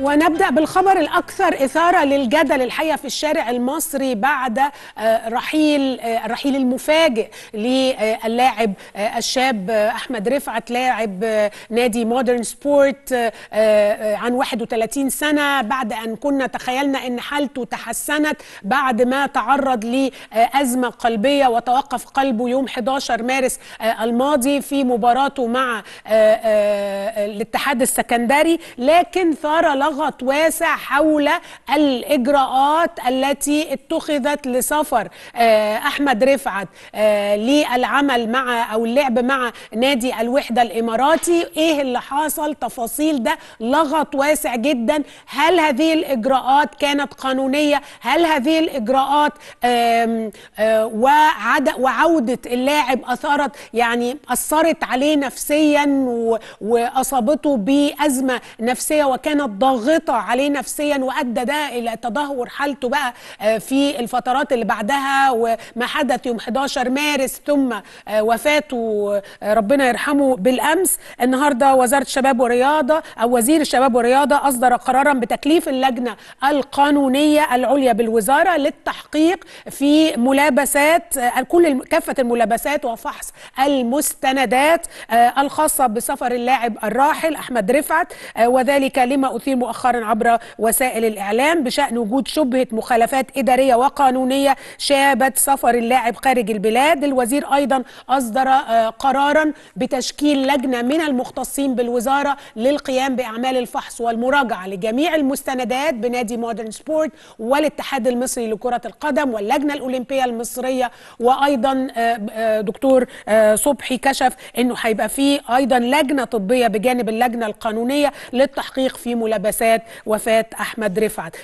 ونبدأ بالخبر الأكثر إثارة للجدل الحقيقة في الشارع المصري بعد آه، رحيل الرحيل آه، المفاجئ للاعب آه، الشاب أحمد رفعت لاعب نادي مودرن سبورت عن 31 سنة بعد أن كنا تخيلنا أن حالته تحسنت بعد ما تعرض لأزمة قلبية وتوقف قلبه يوم 11 مارس الماضي في مباراته مع الاتحاد السكندري لكن ثار لغط واسع حول الإجراءات التي اتخذت لسفر آه، أحمد رفعت آه، للعمل مع أو اللعب مع نادي الوحدة الإماراتي إيه اللي حصل تفاصيل ده لغط واسع جدا هل هذه الإجراءات كانت قانونية هل هذه الإجراءات آه، وعودة اللاعب أثارت يعني أثرت عليه نفسيا وأصابته بأزمة نفسية وكانت ضغط ضاغطه عليه نفسيا وادى ده الى تدهور حالته بقى آه، في الفترات اللي بعدها وما حدث يوم 11 مارس ثم آه، وفاته آه، ربنا يرحمه بالامس النهارده وزاره الشباب والرياضه او وزير الشباب والرياضه اصدر قرارا بتكليف اللجنه القانونيه العليا بالوزاره للتحقيق في ملابسات كل كافه الملابسات وفحص المستندات الخاصه بسفر اللاعب الراحل احمد رفعت وذلك لما اثير مؤخرا عبر وسائل الإعلام بشأن وجود شبهة مخالفات إدارية وقانونية شابت سفر اللاعب خارج البلاد الوزير أيضا أصدر آه، قرارا بتشكيل لجنة من المختصين بالوزارة للقيام بأعمال الفحص والمراجعة لجميع المستندات بنادي مودرن سبورت والاتحاد المصري لكرة القدم واللجنة الأولمبية المصرية وأيضا آه، آه، دكتور صبحي كشف أنه هيبقى فيه أيضا لجنة طبية بجانب اللجنة القانونية للتحقيق في ملابسات السياسات وفاة أحمد رفعت